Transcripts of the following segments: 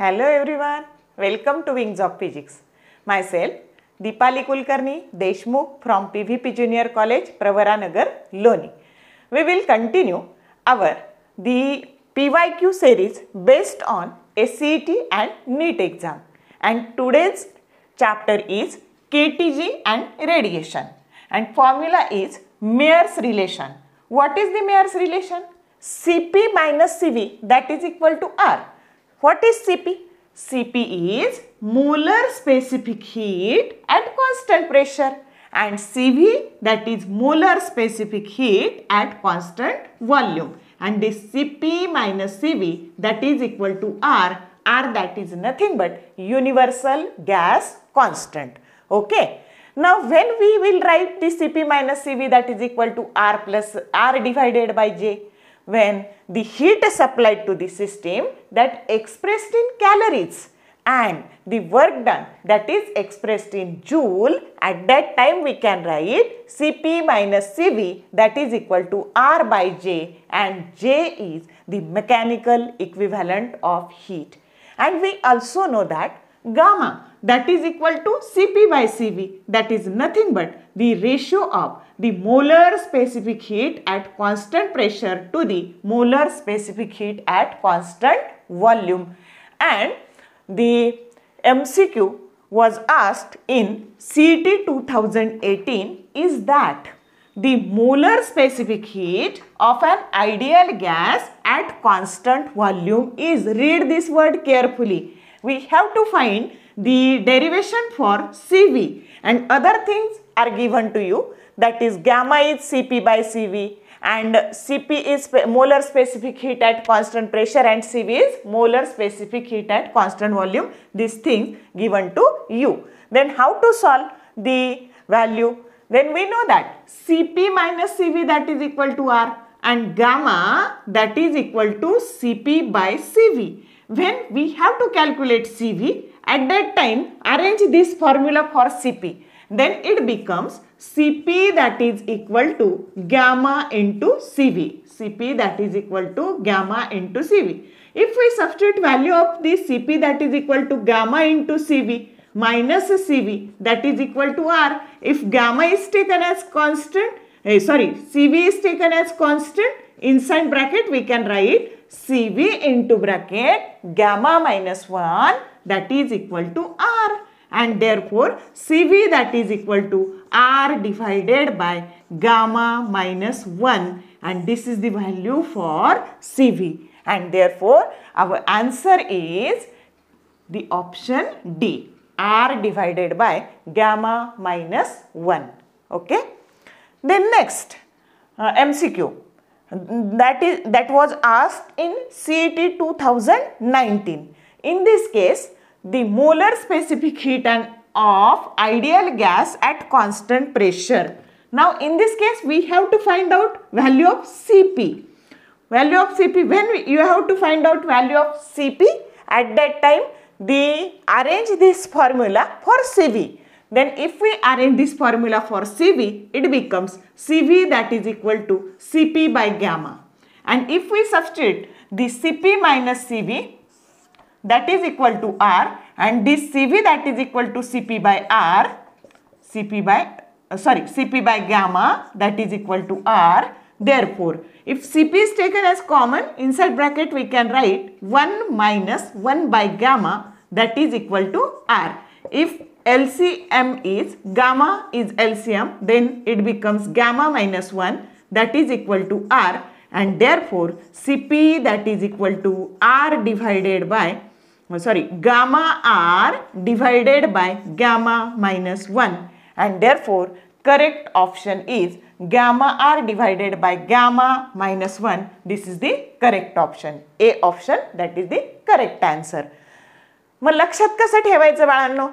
Hello everyone, welcome to Wings of Physics. Myself, Deepali Kulkarni Deshmukh from PVP Junior College, Pravaranagar, Loni. We will continue our the PYQ series based on SCET and NEET exam. And today's chapter is KTG and radiation. And formula is Mayer's relation. What is the Mayer's relation? Cp minus Cv that is equal to R. What is Cp? Cp is molar specific heat at constant pressure and Cv that is molar specific heat at constant volume. And this Cp minus Cv that is equal to R. R that is nothing but universal gas constant. Okay. Now when we will write this Cp minus Cv that is equal to R plus R divided by J when the heat is applied to the system that expressed in calories and the work done that is expressed in joule at that time we can write Cp minus Cv that is equal to R by J and J is the mechanical equivalent of heat. And we also know that gamma that is equal to Cp by Cv that is nothing but the ratio of the molar specific heat at constant pressure to the molar specific heat at constant volume. And the MCQ was asked in CT 2018 is that the molar specific heat of an ideal gas at constant volume is, read this word carefully, we have to find the derivation for CV and other things are given to you that is gamma is Cp by Cv and Cp is molar specific heat at constant pressure and Cv is molar specific heat at constant volume. These things given to you. Then how to solve the value? Then we know that Cp minus Cv that is equal to R and gamma that is equal to Cp by Cv. When we have to calculate Cv, at that time arrange this formula for Cp then it becomes Cp that is equal to gamma into Cv. Cp that is equal to gamma into Cv. If we substitute value of the Cp that is equal to gamma into Cv minus Cv that is equal to R. If gamma is taken as constant, eh, sorry, Cv is taken as constant, inside bracket we can write Cv into bracket gamma minus 1 that is equal to R and therefore CV that is equal to R divided by gamma minus 1 and this is the value for CV and therefore our answer is the option D R divided by gamma minus 1 okay. Then next uh, MCQ that is that was asked in CET 2019. In this case the molar specific heat and of ideal gas at constant pressure. Now in this case we have to find out value of Cp. Value of Cp when we, you have to find out value of Cp at that time the arrange this formula for Cv. Then if we arrange this formula for Cv it becomes Cv that is equal to Cp by gamma. And if we substitute the Cp minus Cv that is equal to R and this CV that is equal to CP by R, CP by, uh, sorry, CP by gamma that is equal to R. Therefore, if Cp is taken as common, inside bracket we can write 1 minus 1 by gamma that is equal to R. If LCM is gamma is LCM, then it becomes gamma minus 1 that is equal to R and therefore Cp that is equal to R divided by sorry gamma R divided by gamma minus one and there four correct option is gamma R divided by gamma minus one this is the correct option A option that is the correct answer मग लक्षात कसं ठेवायचं बाळांनो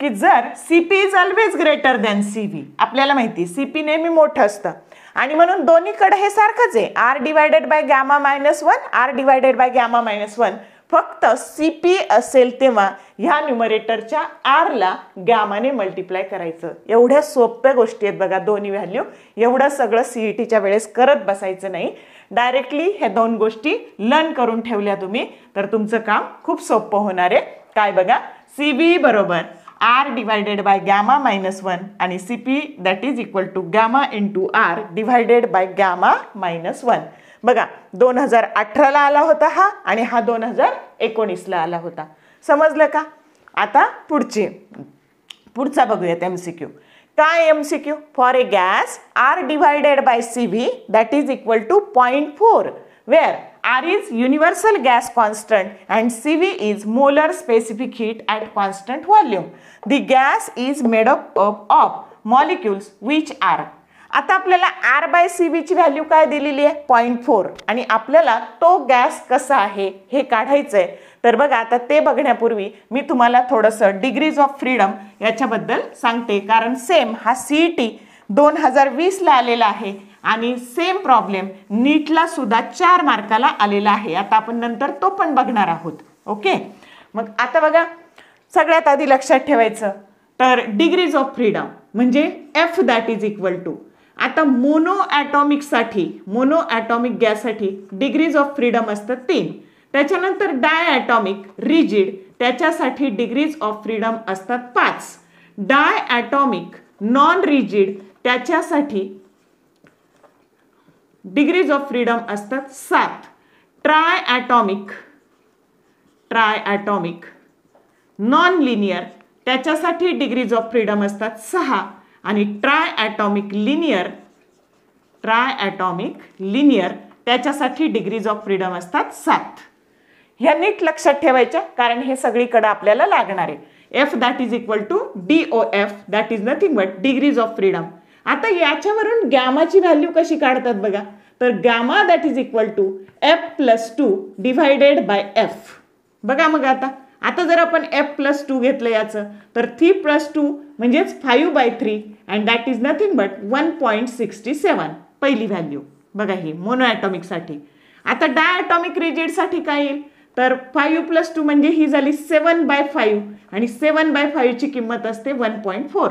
की जर C P is always greater than C V आपल्याला माहिती C P नेहमी मोठं असतं आणि म्हणून दोन्हीकडे हे सारखंच आहे R divided by gamma minus one R divided by gamma minus one फक्त सी पी असेल तेव्हा ह्या न्युमरेटरच्या आरला गॅमाने मल्टिप्लाय करायचं एवढ्या सोप्या गोष्टी आहेत बघा दोन्ही व्हॅल्यू एवढं सगळं सी ई e टीच्या वेळेस करत बसायचं नाही डायरेक्टली ह्या दोन गोष्टी लर्न करून ठेवल्या तुम्ही तर तुमचं काम खूप सोपं होणार आहे काय बघा सी बी बरोबर R divided by gamma minus one आणि C P that is equal to gamma into R divided by gamma minus one बघा दोन हजार अठराला आला होता हा आणि हा दोन हजार एकोणीसला आला होता समजलं का आता पुढची पुढचा बघूयात एम सी क्यू काय M C Q for a gas R divided by C V that is equal to point four where R is universal gas constant and C V is molar specific heat at constant volume the gas is made up of molecules which are आता आपल्याला R by C बीची value काय दिलेली आहे point four आणि आपल्याला तो gas कसा आहे हे काढायचं आहे तर बघा आता ते बघण्यापूर्वी मी तुम्हाला थोडंसं डिग्रीज ऑफ फ्रीडम याच्याबद्दल सांगते कारण सेम हा सी टी e दोन हजार वीसला आलेला आहे आणि सेम प्रॉब्लेम नीटला सुद्धा चार मार्काला आलेला आहे आता आपण नंतर तो पण बघणार आहोत ओके मग आता बघा सगळ्यात आधी लक्षात ठेवायचं तर डिग्रीज ऑफ फ्रीडम म्हणजे F that is equal to आता मोनो ॲटॉमिकसाठी मोनो ॲटॉमिक गॅससाठी डिग्रीज ऑफ फ्रीडम असतात तीन त्याच्यानंतर डाय ॲटॉमिक रिजिड त्याच्यासाठी डिग्रीज ऑफ फ्रीडम असतात पाच डाय ॲटॉमिक नॉन रिजिड त्याच्यासाठी डिग्रीज ऑफ फ्रीडम असतात सात tri atomic tri atomic non linear त्याच्यासाठी डिग्रीज ऑफ फ्रीडम असतात सहा आणि tri atomic linear tri atomic linear त्याच्यासाठी डिग्रीज ऑफ फ्रीडम असतात सात ह्या नीट लक्षात ठेवायच्या कारण हे सगळीकडे आपल्याला लागणार आहे F that is equal to D O F that is nothing but degrees of freedom आता याच्यावरून गॅमाची व्हॅल्यू कशी काढतात बघा तर gamma that is equal to F plus two divided by F बघा मग आता आता जर आपण एफ प्लस टू घेतलं याचं तर थ्री प्लस टू म्हणजेच five by three and that is nothing but one point sixty seven पहिली व्हॅल्यू बघा ही मोनोॲटॉमिकसाठी आता डायटॉमिक रिजिडसाठी काय येईल तर फाईव्ह प्लस टू म्हणजे ही झाली सेवन बाय फाईव्ह आणि सेवन बाय फाईव्हची किंमत असते वन पॉईंट फोर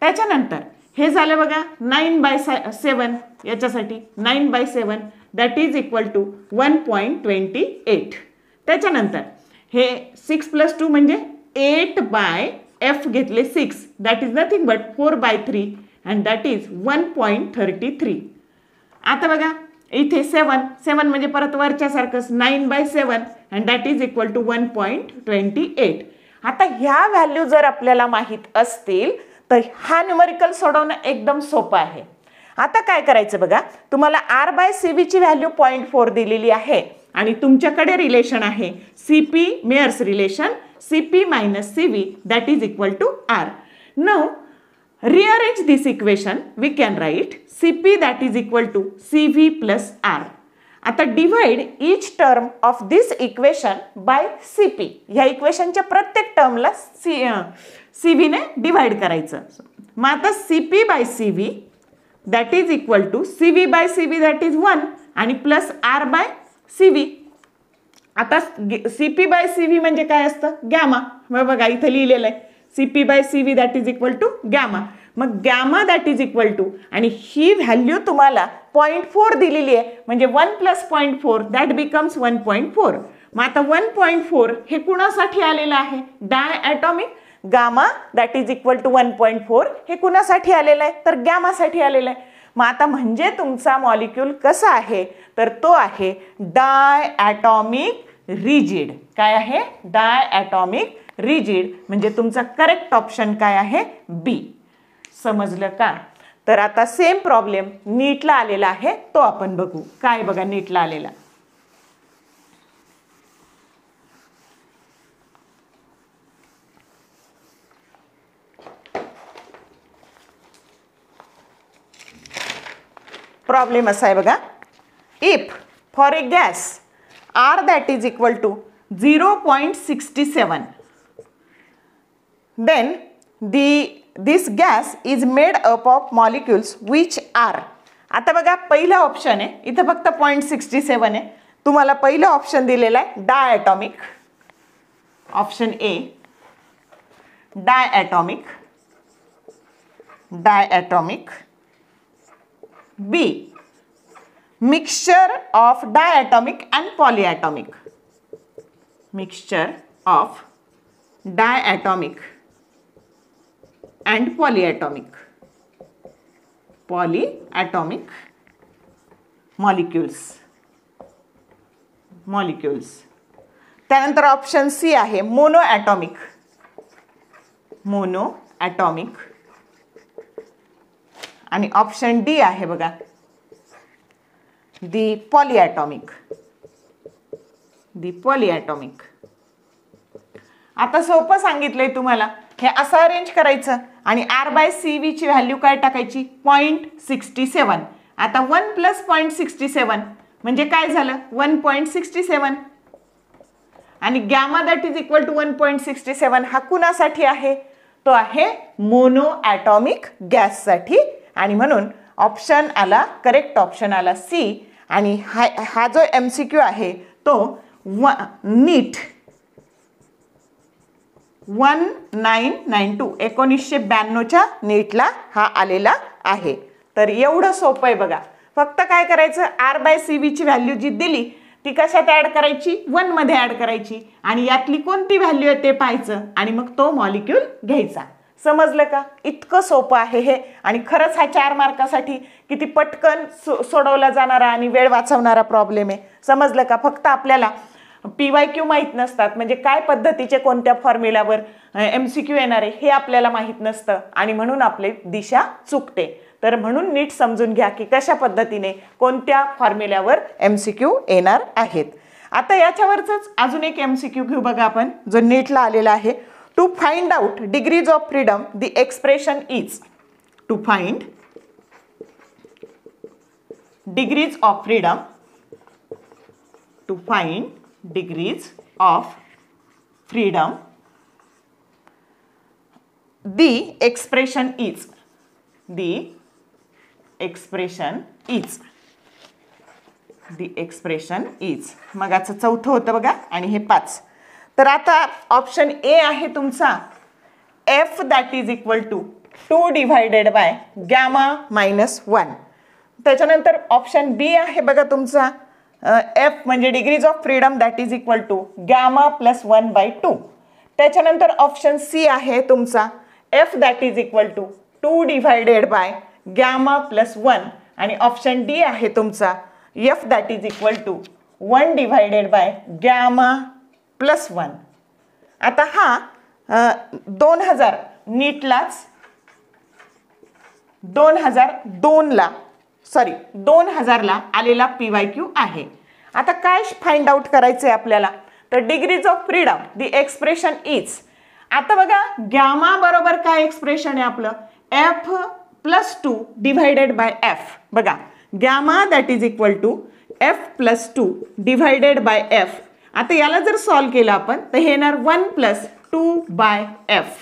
त्याच्यानंतर हे झालं बघा नाईन बाय सा सेवन याच्यासाठी nine by seven that is equal to one point twenty eight त्याच्यानंतर हे सिक्स प्लस टू म्हणजे एट बाय एफ घेतले six that is nothing but four by three and that is one point thirty three आता बघा इथे seven seven म्हणजे परत वरच्यासारखंच nine by seven and that is equal to one point twenty eight आता ह्या value जर आपल्याला माहीत असतील तर हा न्युमरिकल सोडवणं एकदम सोपं आहे आता काय करायचं बघा तुम्हाला आर बाय सी बीची व्हॅल्यू पॉईंट फोर दिलेली आहे आणि तुमच्याकडे रिलेशन आहे C P Mayer's relation C P minus C V that is equal to R now rearrange this equation we can write C P that is equal to C V plus R आता divide each term of this equation by C P ह्या इक्वेशनच्या प्रत्येक टर्मला C C व्हीने divide करायचं मग आता C P by C V that is equal to C V by C V that is one आणि प्लस आर बाय सी आता C P by C V म्हणजे काय असतं गॅमा मग बघा इथं लिहिलेलं आहे C by C V that is equal to gamma मग gamma that is equal to आणि ही व्हॅल्यू तुम्हाला पॉईंट फोर दिलेली आहे म्हणजे one plus point four that becomes one point four मग आता वन पॉईंट फोर हे कुणासाठी आलेलं आहे diatomic gamma that is equal to one point four हे कुणासाठी आलेलं आहे तर गॅमासाठी आलेलं आहे मग आता म्हणजे तुमचा मॉलिक्यूल कसा आहे तर तो आहे डाय ॲटॉमिक रिजिड काय आहे डाय ॲटॉमिक रिजिड म्हणजे तुमचा करेक्ट ऑप्शन काय आहे बी समजलं का तर आता सेम प्रॉब्लेम नीटला आलेला आहे तो आपण बघू काय बघा नीटला आलेला प्रॉब्लेम असा आहे बघा if for a gas R that is equal to zero point sixty seven then the this gas is made up of molecules which are आता बघा पहिलं ऑप्शन आहे इथं फक्त पॉईंट सिक्स्टी सेवन आहे तुम्हाला पहिलं ऑप्शन दिलेलं आहे atomic option A diatomic diatomic B mixture of diatomic and polyatomic mixture of diatomic and polyatomic polyatomic molecules molecules कनतर ऑप्शन सी है मोनो मोनोएटॉमिक ऑप्शन डी है बगा the polyatomic the polyatomic आता सोपं सांगितलंय तुम्हाला हे असं अरेंज करायचं आणि आर बाय सी ची व्हॅल्यू काय टाकायची पॉईंट सिक्स्टी सेवन आता one plus point sixty seven म्हणजे काय झालं वन पॉईंट सिक्स्टी सेवन आणि gamma that is equal to one point sixty seven हा कुणासाठी आहे तो आहे मोनो ॲटॉमिक गॅससाठी आणि म्हणून ऑप्शन आला करेक्ट ऑप्शन आला सी आणि हा हा जो एम सी क्यू आहे तो व NEET one nine nine two एकोणीसशे ब्याण्णवच्या नीटला हा आलेला आहे तर एवढं सोपं आहे बघा फक्त काय करायचं आर बाय सी व्हीची व्हॅल्यू जी दिली ती कशात ॲड करायची वनमध्ये ॲड करायची आणि यातली कोणती व्हॅल्यू आहे ते पाहायचं आणि मग तो मॉलिक्यूल घ्यायचा समजलं का इतकं सोपं आहे हे आणि खरंच हा चार मार्कासाठी किती पटकन सो सोडवला जाणारा आणि वेळ वाचवणारा प्रॉब्लेम आहे समजलं का फक्त आपल्याला पी वाय क्यू माहीत नसतात म्हणजे काय पद्धतीचे कोणत्या फॉर्म्युलावर एम सी क्यू येणार आहे हे आपल्याला माहीत नसतं आणि म्हणून आपले दिशा चुकते तर म्हणून नीट समजून घ्या की कशा पद्धतीने कोणत्या फॉर्म्युल्यावर एम सी क्यू येणार आहेत आता याच्यावरच अजून एक एम सी क्यू घेऊ बघा आपण जो नीटला आलेला आहे to find out degrees of freedom the expression is to find degrees of freedom to find degrees of freedom the expression is the expression is the expression is मग चौथं होतं बघा आणि हे पाच तर आता ऑप्शन ए आहे तुमचा F that is equal to two divided by gamma minus one त्याच्यानंतर ऑप्शन बी आहे बघा तुमचा एफ म्हणजे degrees of freedom that is equal to gamma plus one by two त्याच्यानंतर ऑप्शन सी आहे तुमचा F that is equal to two divided by gamma plus one आणि option D आहे तुमचा F that is equal to one divided by gamma plus one आता हा दोन हजार नीटलाच दोन हजार दोनला सॉरी दोन हजारला आलेला पी वाय क्यू आहे आता काय फाइंड आउट करायचं आहे आपल्याला तर degrees of freedom the expression is आता बघा गॅमा बरोबर काय एक्सप्रेशन आहे आपलं F plus two divided by F बघा gamma that is equal to F plus two divided by F आता याला जर सॉल्व केलं आपण तर हे येणार one plus two by F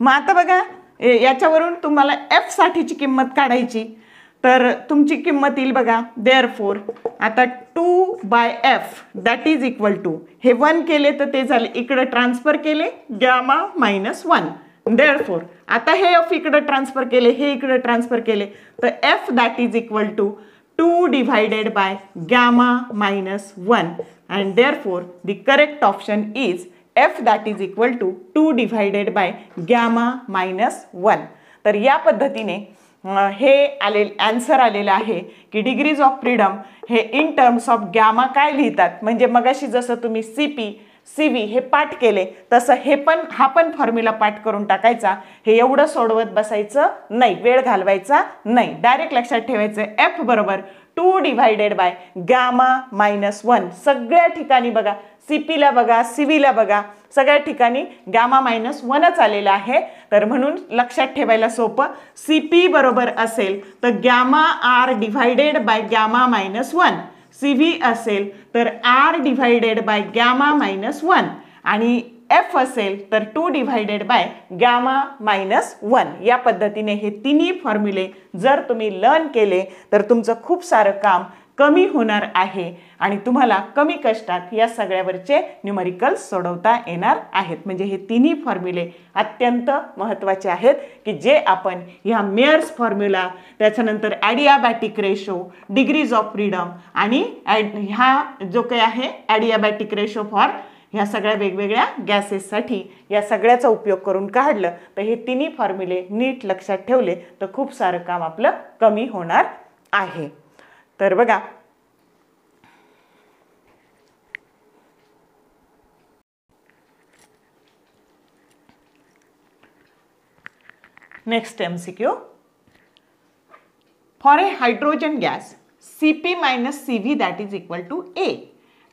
मग आता बघा याच्यावरून तुम्हाला एफसाठीची किंमत काढायची तर तुमची किंमत येईल बघा देअर फोर आता two by F that is equal to हे वन केले तर ते झाले इकडं ट्रान्सफर केले gamma minus one therefore आता हे एफ इकडं ट्रान्सफर केले हे इकडे ट्रान्सफर केले तर F that is equal to 2 divided by gamma minus 1 and therefore the correct option is f that is equal to 2 divided by gamma minus 1. तर या पद्धतीने हे आले आन्सर आलेलं आहे की डिग्रीज ऑफ फ्रीडम हे इन टर्म्स ऑफ गॅमा काय लिहितात म्हणजे मगाशी जसं तुम्ही सी पी सी व्ही हे पाठ केले तसं हे पण हा पण फॉर्म्युला पाठ करून टाकायचा हे एवढं सोडवत बसायचं नाही वेळ घालवायचा नाही डायरेक्ट लक्षात ठेवायचं एफ बरोबर two divided by gamma minus one सगळ्या ठिकाणी बघा सी पीला बघा सी व्हीला बघा सगळ्या ठिकाणी गॅमा मायनस वनच आलेलं आहे तर म्हणून लक्षात ठेवायला सोपं सी पी बरोबर असेल तर gamma R divided by gamma minus one C V असेल तर R divided by gamma minus one आणि एफ असेल तर two divided by gamma minus one या पद्धतीने हे तिन्ही फॉर्म्युले जर तुम्ही लर्न केले तर तुमचं खूप सारं काम कमी होणार आहे आणि तुम्हाला कमी कष्टात या सगळ्यावरचे न्युमरिकल्स सोडवता येणार आहेत म्हणजे हे तिन्ही फॉर्म्युले अत्यंत महत्त्वाचे आहेत की जे आपण ह्या मेयर्स फॉर्म्युला त्याच्यानंतर adiabatic ratio degrees of freedom आणि ॲड ह्या जो काही आहे ॲडियाबॅटिक रेशो फॉर ह्या सगळ्या वेगवेगळ्या गॅसेससाठी या सगळ्याचा उपयोग करून काढलं तर हे तिन्ही फॉर्म्युले नीट लक्षात ठेवले तर खूप सारं काम आपलं कमी होणार आहे तर बघा next M C Q for a hydrogen gas C P minus C V that is equal to A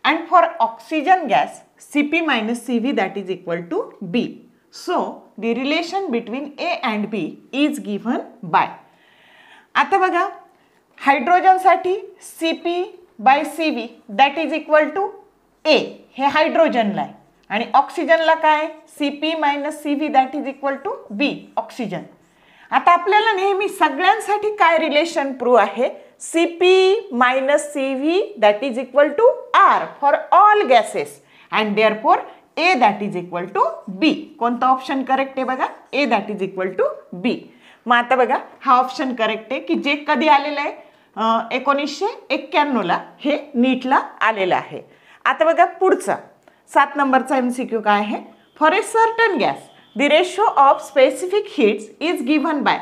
and for oxygen gas C P minus C V that is equal to B so the relation between A and B is given by आता बघा हायड्रोजनसाठी C P by C V that is equal to A हे हायड्रोजनला आहे आणि ऑक्सिजनला काय C P minus C V that is equal to B oxygen आता आपल्याला नेहमी सगळ्यांसाठी काय रिलेशन प्रूव्ह आहे C P minus C V that is equal to R for all gases and there A that is equal to B कोणता option correct आहे बघा A that is equal to B मग आता बघा हा option correct आहे की जे कधी आलेलं आहे एकोणीसशे एक्क्याण्णवला हे नीटला आलेलं आहे आता बघा पुढचा सात नंबरचा एम सी क्यू काय आहे for a certain gas the ratio of specific heats is given by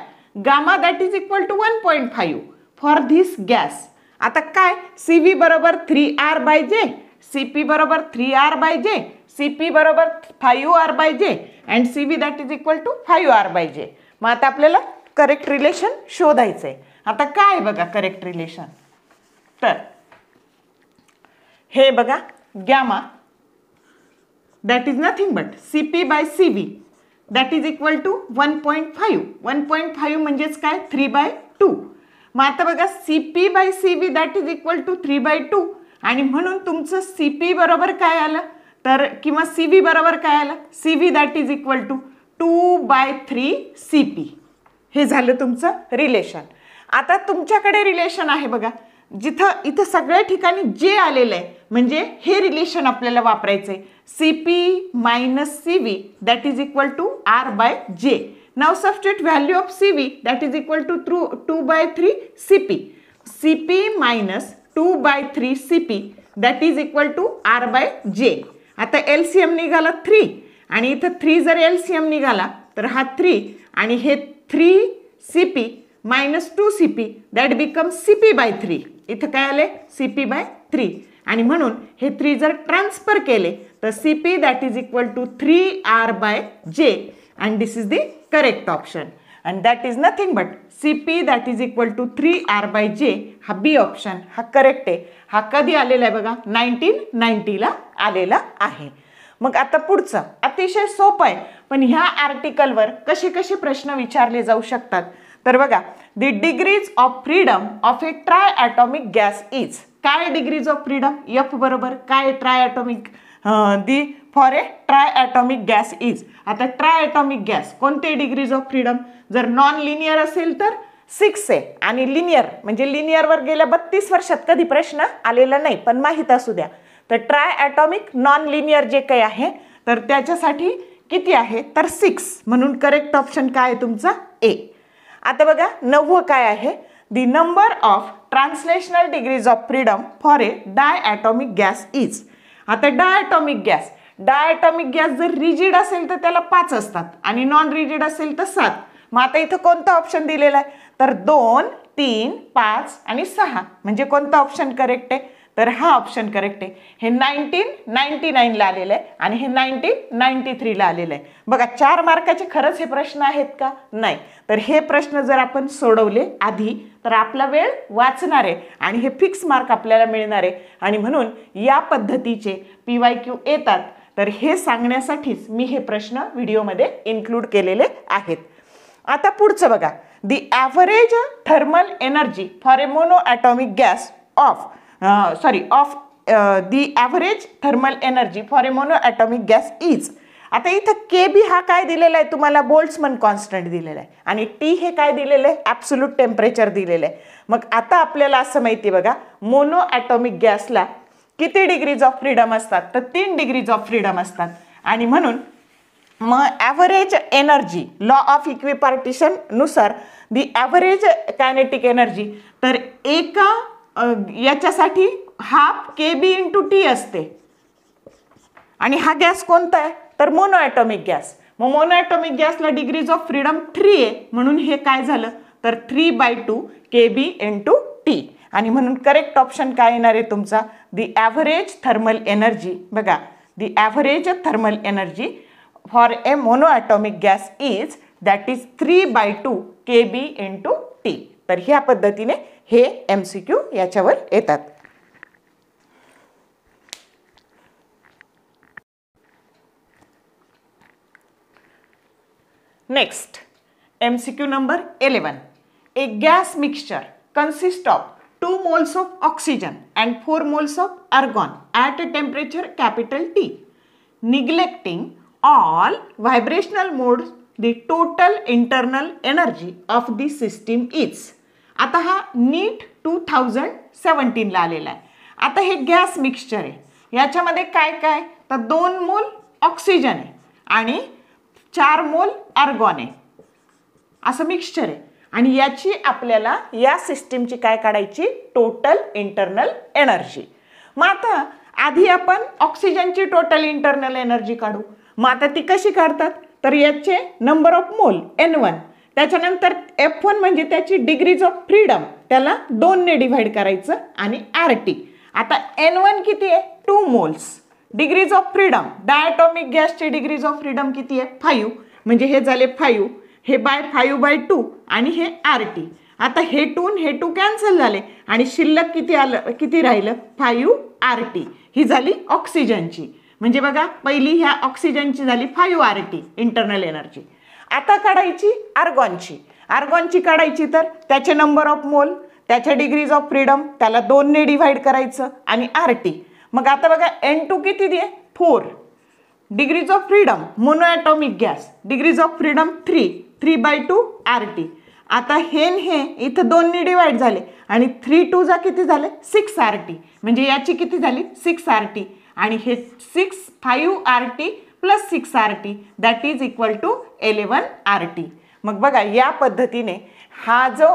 gamma that is equal to one point five for this gas आता काय सी व्ही बरोबर three R by J C P बरोबर three R by J C P बरोबर five R by J and C V that is equal to five R by J मग आता आपल्याला correct relation शोधायचं आहे आता काय बघा करेक्ट रिलेशन तर हे बघा gamma that is nothing but C P by C V that is equal to one point five one point five म्हणजेच काय थ्री बाय टू मग आता बघा C P by C V that is equal to three by two आणि म्हणून तुमचं C P बरोबर काय आलं तर किंवा सी व्ही बरोबर काय आलं C V that is equal to two by three C P हे झालं तुमचं रिलेशन आता तुमच्याकडे रिलेशन आहे बघा जिथं इथं सगळ्या ठिकाणी जे आलेलं आहे म्हणजे हे रिलेशन आपल्याला वापरायचं आहे C P minus C V that is equal to R by J now substitute value of C V that is equal to through two by three C P C P minus two by three C P that is equal to R by J आता L C M निघाला three आणि इथं three जर L C M निघाला तर हा three आणि हे three C P minus two C P that become C P by three इथं काय आले सी पी बाय थ्री आणि म्हणून हे थ्री जर ट्रान्सफर केले तर C P that is equal to three R by J and this is the correct option and that is nothing but C P that is equal to three R by J हा बी option हा correct आहे हा कधी आलेला आहे बघा nineteen नाईन्टीला आलेला आहे मग आता पुढचं अतिशय सोपं आहे पण ह्या आर्टिकलवर कसे कसे प्रश्न विचारले जाऊ शकतात तर बघा the degrees of freedom of a triatomic gas is काय डिग्रीज ऑफ फ्रीडम एफ बरोबर काय triatomic the for a triatomic gas is आता ट्राय ॲटॉमिक गॅस कोणते डिग्रीज ऑफ फ्रीडम जर नॉन लिनियर असेल तर six आहे आणि लिनियर म्हणजे लिनियरवर गेल्या बत्तीस वर्षात कधी प्रश्न आलेला नाही पण माहीत असू द्या तर ट्राय ॲटॉमिक नॉन लिनियर जे काही आहे तर त्याच्यासाठी किती आहे तर सिक्स म्हणून करेक्ट ऑप्शन काय आहे तुमचा ए आता बघा नववं काय आहे the number of translational degrees of freedom for a atomic gas is आता डायटॉमिक गॅस डायटॉमिक गॅस जर रिजिड असेल तर त्याला पाच असतात आणि नॉन रिजिड असेल तर सात मग आता इथं कोणतं ऑप्शन दिलेलं आहे तर दोन तीन पाच आणि सहा म्हणजे कोणतं ऑप्शन करेक्ट आहे तर हा ऑप्शन करेक्ट आहे हे नाईन्टीन नाईन्टी नाईनला आलेलं आहे आणि हे नाईन्टीन नाईन्टी थ्रीला आलेलं आहे बघा चार मार्काचे खरंच हे प्रश्न आहेत का नाही तर हे प्रश्न जर आपण सोडवले आधी तर आपला वेळ वाचणार आहे आणि हे फिक्स मार्क आपल्याला मिळणार आहे आणि म्हणून या पद्धतीचे पी वाय क्यू येतात तर हे सांगण्यासाठीच मी हे प्रश्न व्हिडिओमध्ये इन्क्लूड केलेले आहेत आता पुढचं बघा the average thermal energy for a monoatomic gas of sorry of the average thermal energy for a monoatomic gas is आता इथं के बी हा काय दिलेला आहे तुम्हाला बोल्ट्समन कॉन्स्टंट दिलेला आहे आणि टी हे काय दिलेलं आहे ॲप्सुलूट टेम्परेचर दिलेलं आहे मग आता आपल्याला असं माहिती आहे बघा मोनो ॲटॉमिक गॅसला किती डिग्रीज ऑफ फ्रीडम असतात तर तीन डिग्रीज ऑफ फ्रीडम असतात आणि म्हणून मग ॲव्हरेज एनर्जी लॉ ऑफ इक्विपार्टिशननुसार दी ॲव्हरेज कायनेटिक एनर्जी तर एका याच्यासाठी half K B into T असते आणि हा गॅस कोणता आहे तर मोनोॲटॉमिक गॅस मग मोनोॲटॉमिक गॅसला डिग्रीज ऑफ फ्रीडम थ्री आहे म्हणून हे काय झालं तर three by two K B into T आणि म्हणून करेक्ट ऑप्शन काय येणार आहे तुमचा दी ॲव्हरेज थर्मल एनर्जी बघा the average thermal energy for a atomic gas is that is three by two K B into T तर ह्या पद्धतीने हे एम सी क्यू याच्यावर येतात next M C Q number eleven a gas mixture consist of two moles of oxygen and four moles of argon at a temperature capital T neglecting all vibrational mode the total internal energy of the system is आता हा नीट two thousand सेवन्टीनला आलेला आहे आता हे gas mixture आहे याच्यामध्ये काय काय तर दोन मोल ऑक्सिजन आहे आणि चार मोल आर्गॉन आहे असं मिक्सचर आहे आणि याची आपल्याला या सिस्टीमची काय काढायची टोटल इंटरनल एनर्जी मग आता आधी आपण ऑक्सिजनची टोटल इंटरनल एनर्जी काढू मग आता ती कशी काढतात तर याचे number of mole N one त्याच्यानंतर एफ वन म्हणजे त्याची डिग्रीज ऑफ फ्रीडम त्याला दोनने डिव्हाइड करायचं आणि आर टी आता एन वन किती आहे two moles degrees of freedom diatomic गॅसचे डिग्रीज ऑफ फ्रीडम किती आहे फाईव्ह म्हणजे हे झाले फाईव्ह हे बाय फाईव्ह बाय टू आणि हे आर टी आता हे टू हे टू कॅन्सल झाले आणि शिल्लक किती आलं किती राहिलं फाईव्ह आर टी ही झाली ऑक्सिजनची म्हणजे बघा पहिली ह्या ऑक्सिजनची झाली five R T internal energy आता काढायची आर्गॉनची आर्गॉनची काढायची तर त्याचे नंबर ऑफ मोल त्याच्या डिग्रीज ऑफ फ्रीडम त्याला दोनने डिव्हाइड करायचं आणि आर टी मग आता बघा एन टू किती दे four degrees of freedom monoatomic gas degrees of freedom three three by two R T आता हेन हे इथं दोनने डिवाइड झाले आणि थ्री टू जा किती झाले सिक्स आर टी म्हणजे याची किती झाली सिक्स आर टी आणि हे six five R T plus six R T that is equal to eleven R T मग बघा या पद्धतीने हा जो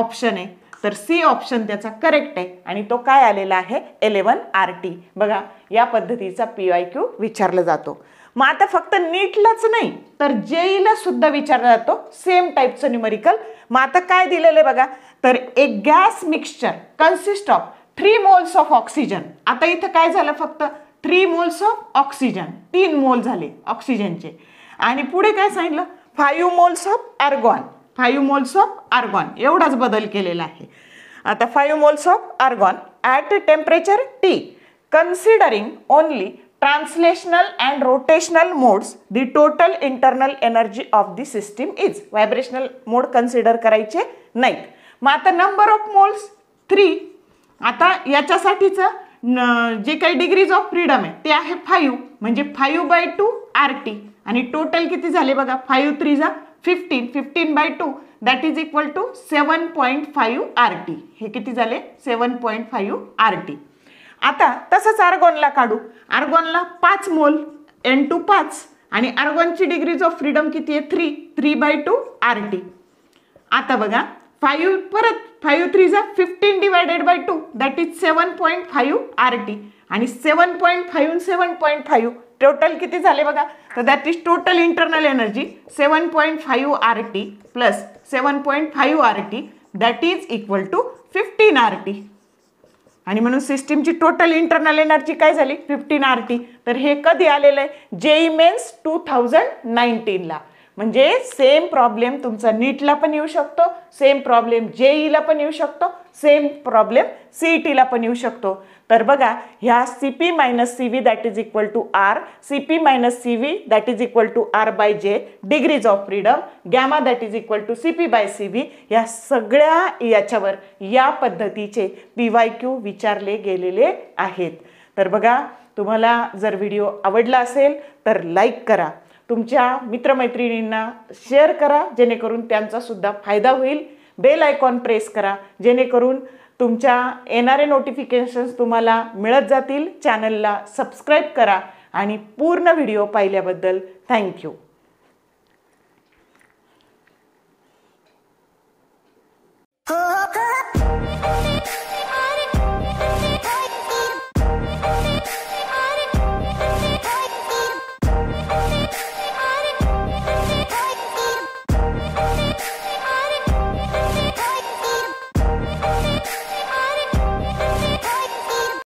ऑप्शन आहे तर सी ऑप्शन त्याचा करेक्ट आहे आणि तो काय आलेला आहे एलेवन आर टी बघा या पद्धतीचा पी आय क्यू विचारला जातो मग आता फक्त नीटलाच नाही तर जेईला e सुद्धा विचारला जातो सेम टाईपचं न्युमरिकल मग आता काय दिलेलं आहे बघा तर एक gas mixture consist of three moles of oxygen आता इथं काय झालं फक्त थ्री मोल्स ऑफ ऑक्सिजन तीन मोल झाले ऑक्सिजनचे आणि पुढे काय सांगितलं five moles of argon five moles of argon एवढाच बदल केलेला आहे आता five moles of argon at temperature T considering only translational and rotational modes the total internal energy of the system is vibrational mode consider करायचे नाहीत मग आता number of moles three आता याच्यासाठीचं जे काही डिग्रीज ऑफ फ्रीडम आहे ते आहे फाईव्ह म्हणजे five by two R T आणि टोटल किती झाले बघा फाईव्ह थ्री झा fifteen fifteen by two that is equal to seven point five R T हे किती झाले seven point five R T आता तसंच आर्गॉनला काढू आर्गॉनला पाच मोल एन टू पाच आणि आर्गॉनची डिग्रीज ऑफ फ्रीडम किती आहे three three by two R T आता बघा फाईव्ह परत फाईव्ह थ्री झा fifteen divided by two that is seven point five R T आणि seven point five seven point five total किती झाले बघा तर that is total internal energy seven point five R T plus seven point five R T that is equal to fifteen R T आणि म्हणून सिस्टीमची total internal energy काय झाली fifteen R T तर हे कधी आलेलं आहे जेई मेन्स टू थाउजंड नाईन्टीनला म्हणजे सेम प्रॉब्लेम तुमचा नीटला पण येऊ शकतो सेम प्रॉब्लेम जे पण येऊ शकतो सेम प्रॉब्लेम ई टीला पण येऊ शकतो तर बघा ह्या C P minus C V that is equal to R C P minus C V that is equal to R by J degrees of freedom gamma that is equal to C P by C V या सगळ्या याच्यावर या पद्धतीचे P Y Q विचारले गेलेले आहेत तर बघा तुम्हाला जर व्हिडिओ आवडला असेल तर लाईक करा तुमच्या मित्रमैत्रिणींना शेअर करा जेणेकरून सुद्धा फायदा होईल बेल आयकॉन प्रेस करा जेणेकरून तुमच्या येणारे नोटिफिकेशन्स तुम्हाला मिळत जातील चॅनलला सबस्क्राईब करा आणि पूर्ण व्हिडिओ पाहिल्याबद्दल थँक्यू